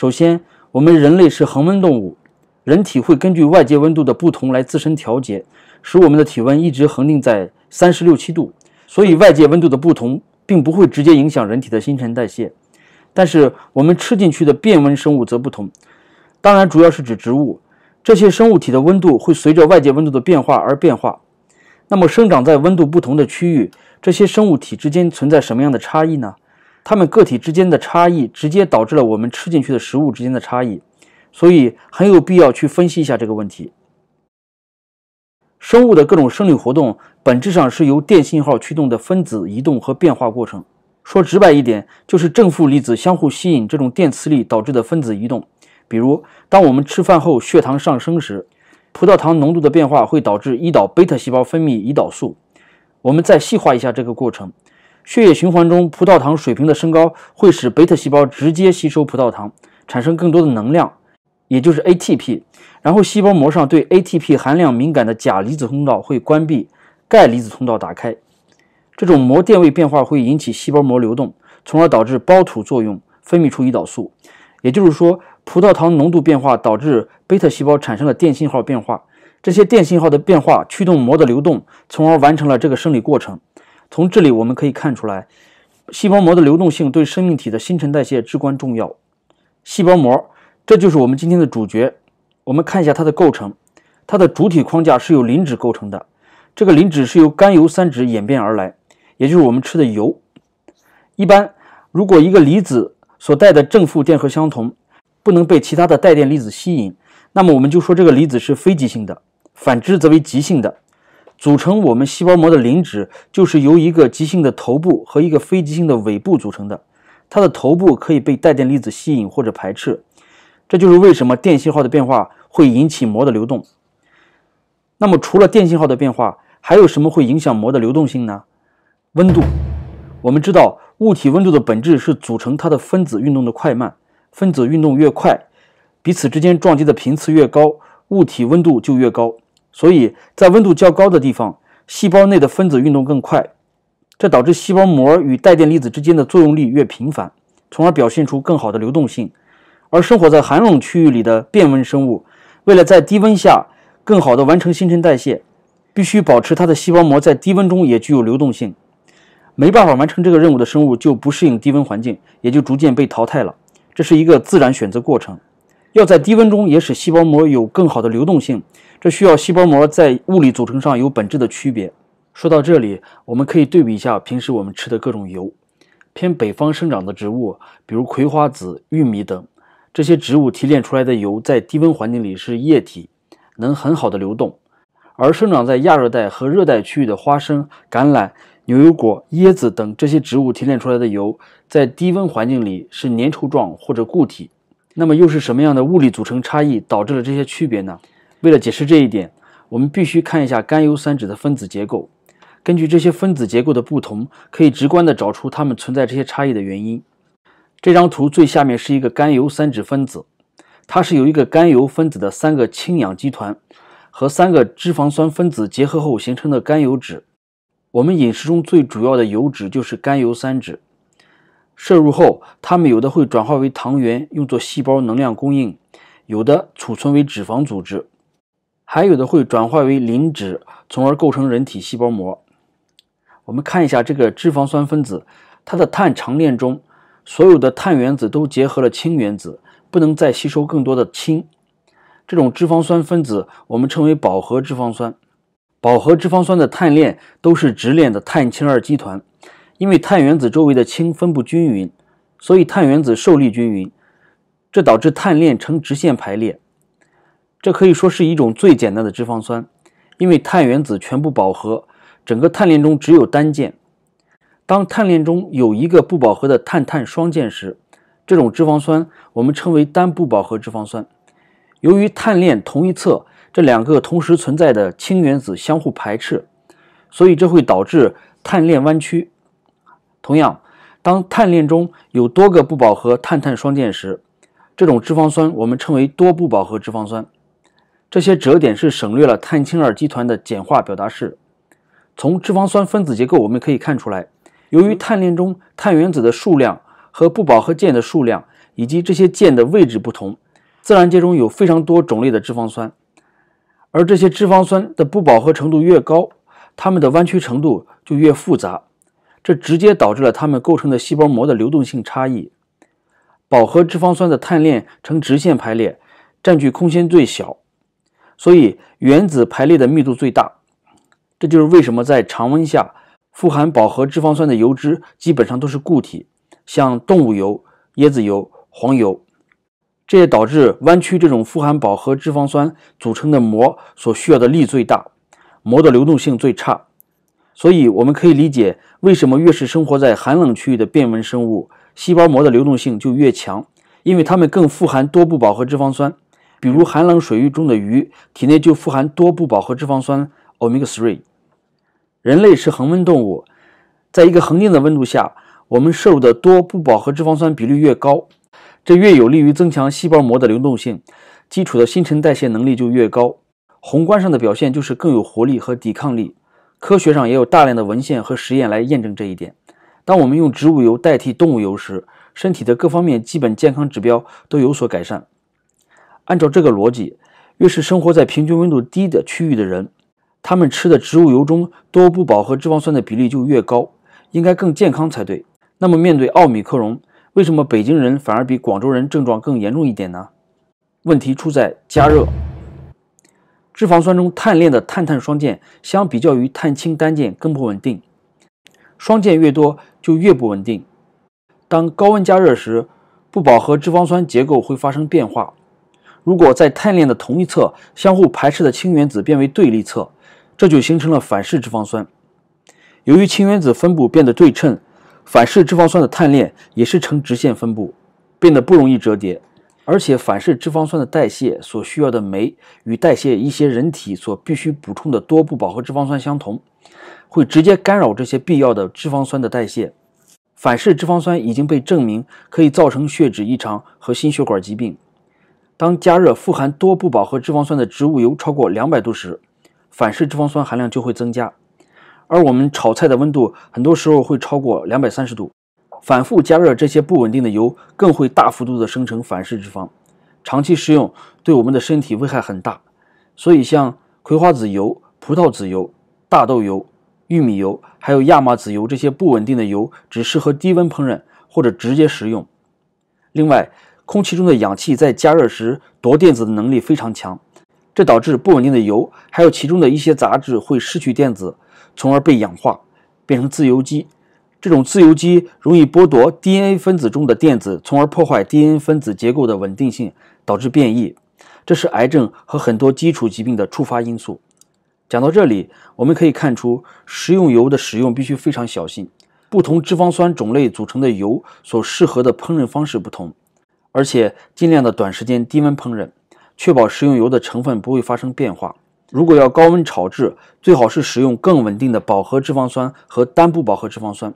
首先，我们人类是恒温动物，人体会根据外界温度的不同来自身调节，使我们的体温一直恒定在三十六七度。所以外界温度的不同并不会直接影响人体的新陈代谢。但是我们吃进去的变温生物则不同，当然主要是指植物。这些生物体的温度会随着外界温度的变化而变化。那么生长在温度不同的区域，这些生物体之间存在什么样的差异呢？它们个体之间的差异，直接导致了我们吃进去的食物之间的差异，所以很有必要去分析一下这个问题。生物的各种生理活动，本质上是由电信号驱动的分子移动和变化过程。说直白一点，就是正负离子相互吸引，这种电磁力导致的分子移动。比如，当我们吃饭后血糖上升时，葡萄糖浓度的变化会导致胰岛贝塔细胞分泌胰岛素。我们再细化一下这个过程。血液循环中葡萄糖水平的升高会使贝塔细胞直接吸收葡萄糖，产生更多的能量，也就是 ATP。然后，细胞膜上对 ATP 含量敏感的钾离子通道会关闭，钙离子通道打开。这种膜电位变化会引起细胞膜流动，从而导致胞土作用，分泌出胰岛素。也就是说，葡萄糖浓度变化导致贝塔细胞产生了电信号变化，这些电信号的变化驱动膜的流动，从而完成了这个生理过程。从这里我们可以看出来，细胞膜的流动性对生命体的新陈代谢至关重要。细胞膜，这就是我们今天的主角。我们看一下它的构成，它的主体框架是由磷脂构成的。这个磷脂是由甘油三酯演变而来，也就是我们吃的油。一般，如果一个离子所带的正负电荷相同，不能被其他的带电离子吸引，那么我们就说这个离子是非极性的；反之，则为极性的。组成我们细胞膜的磷脂就是由一个极性的头部和一个非极性的尾部组成的。它的头部可以被带电粒子吸引或者排斥，这就是为什么电信号的变化会引起膜的流动。那么，除了电信号的变化，还有什么会影响膜的流动性呢？温度。我们知道，物体温度的本质是组成它的分子运动的快慢。分子运动越快，彼此之间撞击的频次越高，物体温度就越高。所以在温度较高的地方，细胞内的分子运动更快，这导致细胞膜与带电粒子之间的作用力越频繁，从而表现出更好的流动性。而生活在寒冷区域里的变温生物，为了在低温下更好的完成新陈代谢，必须保持它的细胞膜在低温中也具有流动性。没办法完成这个任务的生物就不适应低温环境，也就逐渐被淘汰了。这是一个自然选择过程。要在低温中也使细胞膜有更好的流动性，这需要细胞膜在物理组成上有本质的区别。说到这里，我们可以对比一下平时我们吃的各种油。偏北方生长的植物，比如葵花籽、玉米等，这些植物提炼出来的油在低温环境里是液体，能很好的流动；而生长在亚热带和热带区域的花生、橄榄、牛油果、椰子等这些植物提炼出来的油，在低温环境里是粘稠状或者固体。那么又是什么样的物理组成差异导致了这些区别呢？为了解释这一点，我们必须看一下甘油三酯的分子结构。根据这些分子结构的不同，可以直观地找出它们存在这些差异的原因。这张图最下面是一个甘油三酯分子，它是由一个甘油分子的三个氢氧基团和三个脂肪酸分子结合后形成的甘油酯。我们饮食中最主要的油脂就是甘油三酯。摄入后，它们有的会转化为糖原，用作细胞能量供应；有的储存为脂肪组织；还有的会转化为磷脂，从而构成人体细胞膜。我们看一下这个脂肪酸分子，它的碳长链中所有的碳原子都结合了氢原子，不能再吸收更多的氢。这种脂肪酸分子我们称为饱和脂肪酸。饱和脂肪酸的碳链都是直链的碳氢二基团。因为碳原子周围的氢分布均匀，所以碳原子受力均匀，这导致碳链呈直线排列。这可以说是一种最简单的脂肪酸，因为碳原子全部饱和，整个碳链中只有单键。当碳链中有一个不饱和的碳碳双键时，这种脂肪酸我们称为单不饱和脂肪酸。由于碳链同一侧这两个同时存在的氢原子相互排斥，所以这会导致碳链弯曲。同样，当碳链中有多个不饱和碳碳双键时，这种脂肪酸我们称为多不饱和脂肪酸。这些折点是省略了碳氢二基团的简化表达式。从脂肪酸分子结构我们可以看出来，由于碳链中碳原子的数量和不饱和键的数量以及这些键的位置不同，自然界中有非常多种类的脂肪酸。而这些脂肪酸的不饱和程度越高，它们的弯曲程度就越复杂。这直接导致了它们构成的细胞膜的流动性差异。饱和脂肪酸的碳链呈直线排列，占据空间最小，所以原子排列的密度最大。这就是为什么在常温下，富含饱和脂肪酸的油脂基本上都是固体，像动物油、椰子油、黄油。这也导致弯曲这种富含饱和脂肪酸组成的膜所需要的力最大，膜的流动性最差。所以我们可以理解，为什么越是生活在寒冷区域的变温生物，细胞膜的流动性就越强，因为它们更富含多不饱和脂肪酸。比如寒冷水域中的鱼，体内就富含多不饱和脂肪酸 omega-3。人类是恒温动物，在一个恒定的温度下，我们摄入的多不饱和脂肪酸比率越高，这越有利于增强细胞膜的流动性，基础的新陈代谢能力就越高。宏观上的表现就是更有活力和抵抗力。科学上也有大量的文献和实验来验证这一点。当我们用植物油代替动物油时，身体的各方面基本健康指标都有所改善。按照这个逻辑，越是生活在平均温度低的区域的人，他们吃的植物油中多不饱和脂肪酸的比例就越高，应该更健康才对。那么，面对奥米克戎，为什么北京人反而比广州人症状更严重一点呢？问题出在加热。脂肪酸中碳链的碳碳双键，相比较于碳氢单键更不稳定。双键越多就越不稳定。当高温加热时，不饱和脂肪酸结构会发生变化。如果在碳链的同一侧相互排斥的氢原子变为对立侧，这就形成了反式脂肪酸。由于氢原子分布变得对称，反式脂肪酸的碳链也是呈直线分布，变得不容易折叠。而且反式脂肪酸的代谢所需要的酶与代谢一些人体所必须补充的多不饱和脂肪酸相同，会直接干扰这些必要的脂肪酸的代谢。反式脂肪酸已经被证明可以造成血脂异常和心血管疾病。当加热富含多不饱和脂肪酸的植物油超过两百度时，反式脂肪酸含量就会增加。而我们炒菜的温度很多时候会超过两百三十度。反复加热这些不稳定的油，更会大幅度的生成反式脂肪，长期食用对我们的身体危害很大。所以，像葵花籽油、葡萄籽油、大豆油、玉米油，还有亚麻籽油这些不稳定的油，只适合低温烹饪或者直接食用。另外，空气中的氧气在加热时夺电子的能力非常强，这导致不稳定的油还有其中的一些杂质会失去电子，从而被氧化变成自由基。这种自由基容易剥夺 DNA 分子中的电子，从而破坏 DNA 分子结构的稳定性，导致变异。这是癌症和很多基础疾病的触发因素。讲到这里，我们可以看出，食用油的使用必须非常小心。不同脂肪酸种类组成的油所适合的烹饪方式不同，而且尽量的短时间低温烹饪，确保食用油的成分不会发生变化。如果要高温炒制，最好是使用更稳定的饱和脂肪酸和单不饱和脂肪酸。